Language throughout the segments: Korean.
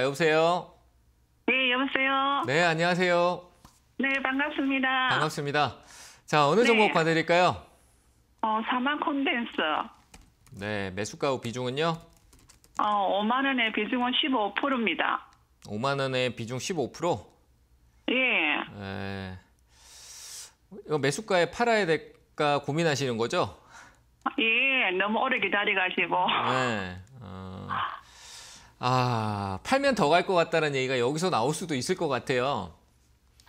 여보세요. 네, 여보세요. 네, 안녕하세요. 네, 반갑습니다. 반갑습니다. 자, 어느 네. 종목 봐드릴까요? 어, 사망 콘덴스. 네, 매수가우 비중은요? 어, 5만 원의 비중은 15%입니다. 5만 원의 비중 15%? 예. 네. 이거 매수가에 팔아야 될까 고민하시는 거죠? 예, 너무 오래 기다려가지고. 네. 아, 팔면 더 갈 것 같다는 얘기가 여기서 나올 수도 있을 것 같아요.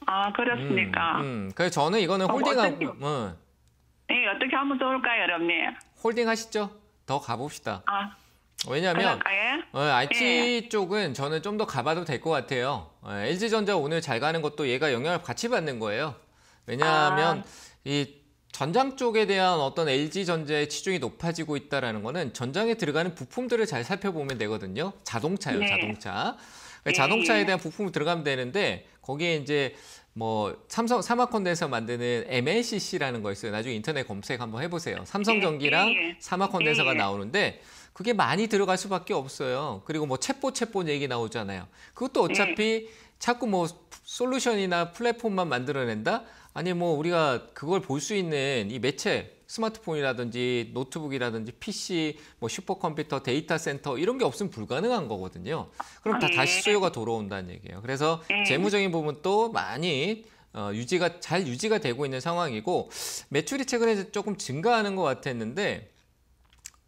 아, 그렇습니까? 음, 음. 그래서 저는 이거는 어, 홀딩하고, 어떻게, 음. 네, 어떻게 하면 좋을까요, 여러분님? 홀딩 하시죠. 더 가봅시다. 아. 왜냐면 하 어, IT 예. 쪽은 저는 좀 더 가봐도 될 것 같아요. 어, LG전자 오늘 잘 가는 것도 얘가 영향을 같이 받는 거예요. 왜냐하면 아. 이 전장 쪽에 대한 어떤 LG 전자의 치중이 높아지고 있다라는 거는 전장에 들어가는 부품들을 잘 살펴보면 되거든요. 자동차요, 네. 자동차. 그러니까 네. 자동차에 대한 부품이 들어가면 되는데 거기에 이제 뭐 삼성 삼화컨덴서 만드는 MLCC라는 거 있어요. 나중에 인터넷 검색 한번 해보세요. 삼성전기랑 네, 네. 삼화컨덴서가 네. 나오는데 그게 많이 들어갈 수밖에 없어요. 그리고 뭐 챗봇 챗봇 얘기 나오잖아요. 그것도 네. 어차피 네. 자꾸 뭐 솔루션이나 플랫폼만 만들어낸다? 아니 뭐 우리가 그걸 볼 수 있는 이 매체 스마트폰이라든지 노트북이라든지 PC, 뭐 슈퍼컴퓨터, 데이터 센터 이런 게 없으면 불가능한 거거든요. 그럼 다 네. 다시 수요가 돌아온다는 얘기예요. 그래서 네. 재무적인 부분 도 많이 어, 유지가 잘 유지가 되고 있는 상황이고 매출이 최근에 조금 증가하는 것 같았는데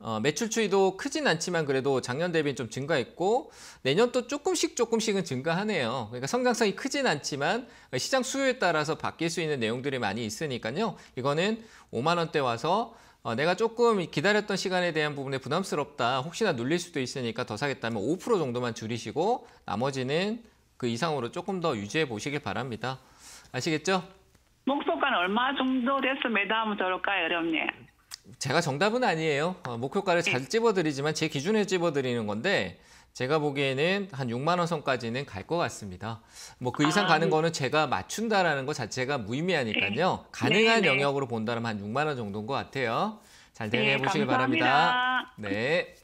어, 매출 추이도 크진 않지만 그래도 작년 대비좀 증가했고 내년도 조금씩 조금씩은 증가하네요. 그러니까 성장성이 크진 않지만 시장 수요에 따라서 바뀔 수 있는 내용들이 많이 있으니까요. 이거는 5만 원대 와서 어, 내가 조금 기다렸던 시간에 대한 부분에 부담스럽다. 혹시나 눌릴 수도 있으니까 더 사겠다면 5% 정도만 줄이시고 나머지는 그 이상으로 조금 더 유지해 보시길 바랍니다. 아시겠죠? 목소가 는 얼마 정도 됐으면 매도하면 좋을까요, 여러분 제가 정답은 아니에요. 어, 목표가를 잘 찝어드리지만 제 기준에 찝어드리는 건데 제가 보기에는 한 6만 원 선까지는 갈 것 같습니다. 뭐 그 이상 아, 가는 네. 거는 제가 맞춘다라는 것 자체가 무의미하니까요. 네. 가능한 네네. 네. 영역으로 본다면 한 6만 원 정도인 것 같아요. 잘 대응해 보시길 네, 바랍니다. 네.